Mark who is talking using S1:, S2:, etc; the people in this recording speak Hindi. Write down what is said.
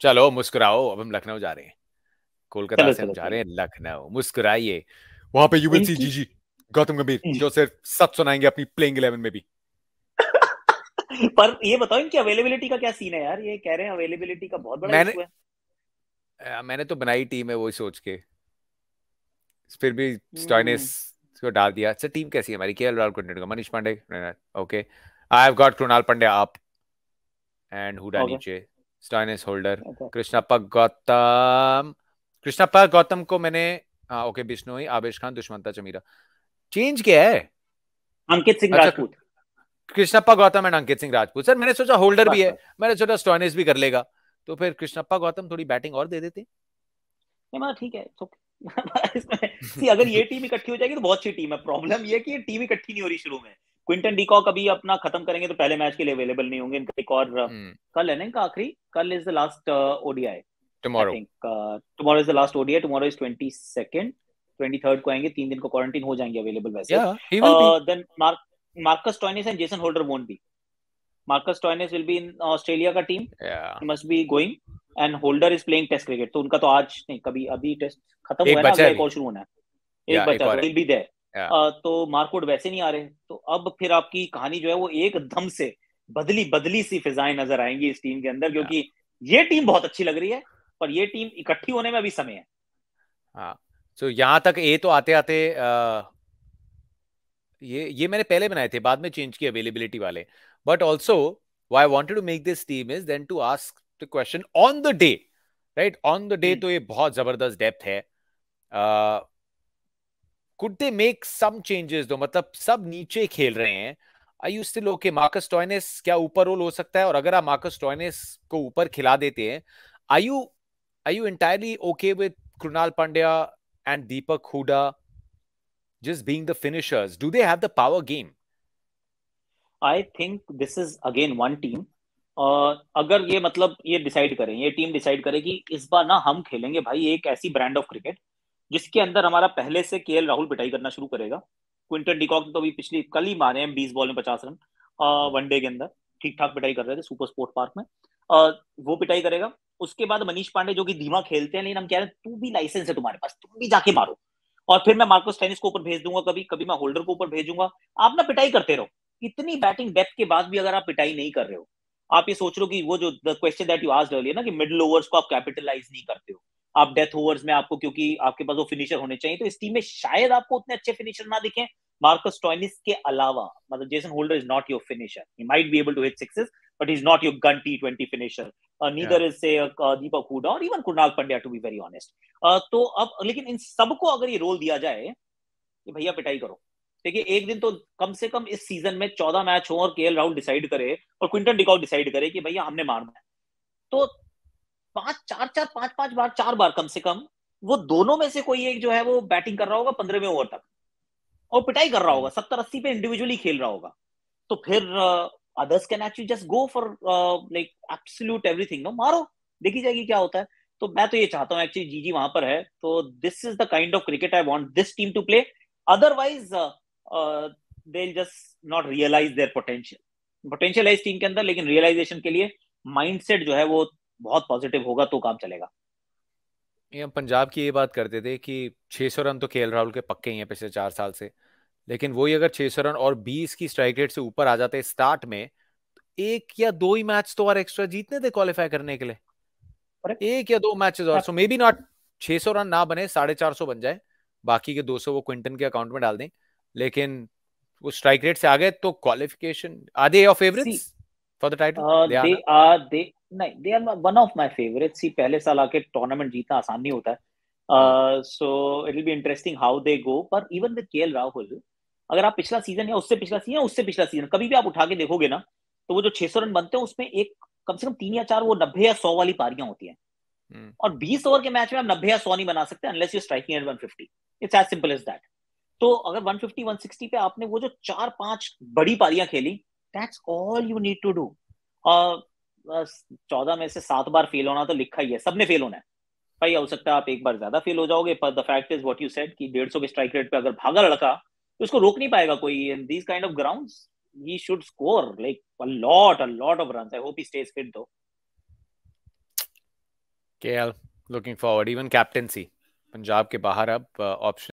S1: चलो मुस्कुराओ अब हम लखनऊ जा रहे हैं कोलकाता से हम जा रहे हैं लखनऊ मुस्कुराइए वहां पे यू विल सी जीजी गौतम गंभीर हम्म। जो सिर्फ सब सुनाएंगे अपनी प्लेइंग 11 में भी
S2: पर ये बताओ इनकी अवेलेबिलिटी का क्या सीन है यार ये कह रहे हैं अवेलेबिलिटी का बहुत बड़ा इशू
S1: है मैंने तो बनाई टीम है वही सोच के फिर भी स्टॉइनिस हम्म। को डाल दिया अच्छा टीम कैसी है हमारी केएल राहुल का Manish Pandey okay I have got Krunal Pandey आप एंड हुडा नीचे स्टाइनिस होल्डर कृष्णप्पा गौतम कृष्णप्पा गौतम को मैंने हाँ ओके बिश्नोई आवेश खान दुष्मंता चमीरा चेंज क्या है अंकित सिंह अच्छा, राजपूत कृष्णप्पा गौतम एंड अंकित सिंह राजपूत सर मैंने सोचा होल्डर भी है मैंने सोचा स्टोनिस भी कर लेगा तो फिर कृष्णप्पा गौतम थोड़ी बैटिंग और दे देते
S2: ठीक है अगर ये टीम इकट्ठी हो जाएगी तो बहुत अच्छी टीम है प्रॉब्लम ये की कि ये टीम इकट्ठी नहीं हो रही शुरू में क्विंटन डीकॉक अभी अपना खत्म करेंगे तो पहले मैच के लिए अवेलेबल नहीं होंगे इनका एक और hmm. कल है ना इनका आखिरी कल is the last ODI tomorrow tomorrow is the last ODI tomorrow is 22nd 23rd को आएंगे तीन दिन को क्वारंटीन हो जाएंगे अवेलेबल वैसे then Mark Marcus Stoinis and Jason Holder won't be Marcus Stoinis will be in Australia का team must be going and Holder is playing test cricket तो उनका तो आज नहीं कभी अभी टेस्ट खत्म हुआ है ना एक और शुरू होना है एक बचा विल बी देयर तो मार्कोट वैसे नहीं आ रहे तो अब फिर आपकी कहानी जो है वो एकदम से बदली बदली सी फिजाएं नजर आएंगी इस टीम के अंदर क्योंकि ये टीम बहुत अच्छी लग रही है पर ये टीम इकट्ठी होने में अभी समय है
S1: तो यहाँ तक ए तो आते आते ये ये मैंने पहले बनाए थे बाद में चेंज किए अवेलेबिलिटी वाले but also why want to make this team is then to ask the question on the day right on the day तो ये बहुत जबरदस्त डेप्थ है uh, could they make some changes though मतलब सब नीचे खेल रहे हैं I you still okay Marcus toynes kya upar role ho sakta hai और अगर आप मार्कस toynes को ऊपर खिला देते हैं I you I you entirely okay with krunal Pandya and Deepak Hooda just being the finishers do they have the power game i think this is again one team uh, अगर ये
S2: मतलब ये डिसाइड करें ये टीम डिसाइड करे कि इस बार ना हम खेलेंगे भाई एक ऐसी ब्रांड ऑफ क्रिकेट जिसके अंदर हमारा पहले से के राहुल पिटाई करना शुरू करेगा क्विंटन डिकॉक ने तो अभी पिछली कल ही मारे हैं बीस बॉल में पचास रन वनडे के अंदर ठीक ठाक पिटाई कर रहे थे सुपर स्पोर्ट पार्क में आ, वो पिटाई करेगा उसके बाद मनीष पांडे जो कि धीमा खेलते हैं लेकिन हम कह रहे हैं तू भी लाइसेंस है तुम्हारे पास तुम भी जाके मारो और फिर मैं मार्कोस टेनिस को ऊपर भेज दूंगा कभी कभी मैं होल्डर को ऊपर भेजूंगा आप ना पिटाई करते रहो इतनी बैटिंग डेप्थ के बाद भी अगर आप पिटाई नहीं कर रहे हो आप ये सोच रहे हो कि वो जो क्वेश्चन दैट यू ना कि मिडिल ओवर्स को आप कैपिटलाइज नहीं करते हो आप डेथ ओवर्स में आपको क्योंकि आपके पास वो फिनिशर होने चाहिए तो इस टीम में शायद आपको उतने अच्छे फिनिशर ना दिखे मार्कस टॉइनिस के अलावा मतलब Jason Holder is not your finisher he might be able to hit sixes but is not your gun T twenty finisher neither is say Deepak Hooda और even Krunal Pandya to be very honest तो अब लेकिन इन सबको अगर ये रोल दिया जाए कि भैया पिटाई करो देखिए एक दिन तो कम से कम इस सीजन में चौदह मैच हो और के राहुल डिसाइड करे और क्विंटन डिकॉक डिसाइड करे कि भैया हमने मारना है तो पांच चार चार पांच पांच बार चार बार कम से कम वो दोनों में से कोई एक जो है वो बैटिंग कर रहा होगा पंद्रहवें ओवर तक और पिटाई कर रहा होगा सत्तर अस्सी पे इंडिविजुअली खेल रहा होगा तो फिर others can actually just go for like absolute everything no मारो देखी जाएगी क्या होता है तो मैं तो ये चाहता हूँ एक्चुअली जीजी वहां पर है तो this is the kind of cricket I want this team to play otherwise they just not realise their potential potential है इस टीम के अंदर लेकिन रियलाइजेशन के लिए माइंडसेट जो है वो बहुत पॉजिटिव होगा तो काम चलेगा
S1: ये हम पंजाब की ये बात करते थे कि 600 रन तो के राहुल के पक्के ही हैं पिछले चार साल से लेकिन वही अगर 600 रन और 20 की स्ट्राइक रेट से ऊपर आ जाते स्टार्ट में तो एक या दो ही मैच तो और एक्स्ट्रा जीतने थे क्वालिफाई करने के लिए एक या दो मैचेस और so maybe not 600 run ना बने साढ़े चार सौ बन जाए बाकी के 200 वो क्विंटन के अकाउंट में डाल दें लेकिन वो स्ट्राइक रेट से आ गए तो qualification are they your favourites for the title they
S2: are they नहीं they are one of my favourite see पहले साल आके टूर्नामेंट जीतना आसान नहीं होता है so it will be interesting how they go पर इवन विद केएल राहुल अगर आप पिछला सीजन या उससे पिछला सीजन उससे पिछला सीजन कभी भी आप उठा के देखोगे ना तो वो जो 600 रन बनते हैं उसमें एक कम से कम तीन या चार वो नब्बे या सौ वाली पारियां होती हैं hmm. और बीस ओवर के मैच में आप नब्बे या सौ नहीं बना सकते unless you striking at one fifty it's as simple as that तो अगर वन फिफ्टी वन सिक्सटी पे आपने वो जो चार पांच बड़ी पारियां खेली that's all you need to do चौदह में से सात बार फेल होना तो लिखा ही है सबने फेल होना है भाई हो सकता है आप एक बार ज्यादा फेल हो जाओगे पर the fact is what you said कि डेढ़ सौ के स्ट्राइक रेट पे अगर भागा लड़का तो उसको रोक नहीं पाएगा कोई in these kind of ground he should score like a lot a lot of run I hope he stays fit though
S1: KL looking forward even captaincy Punjab के बाहर अब ऑप्शन uh,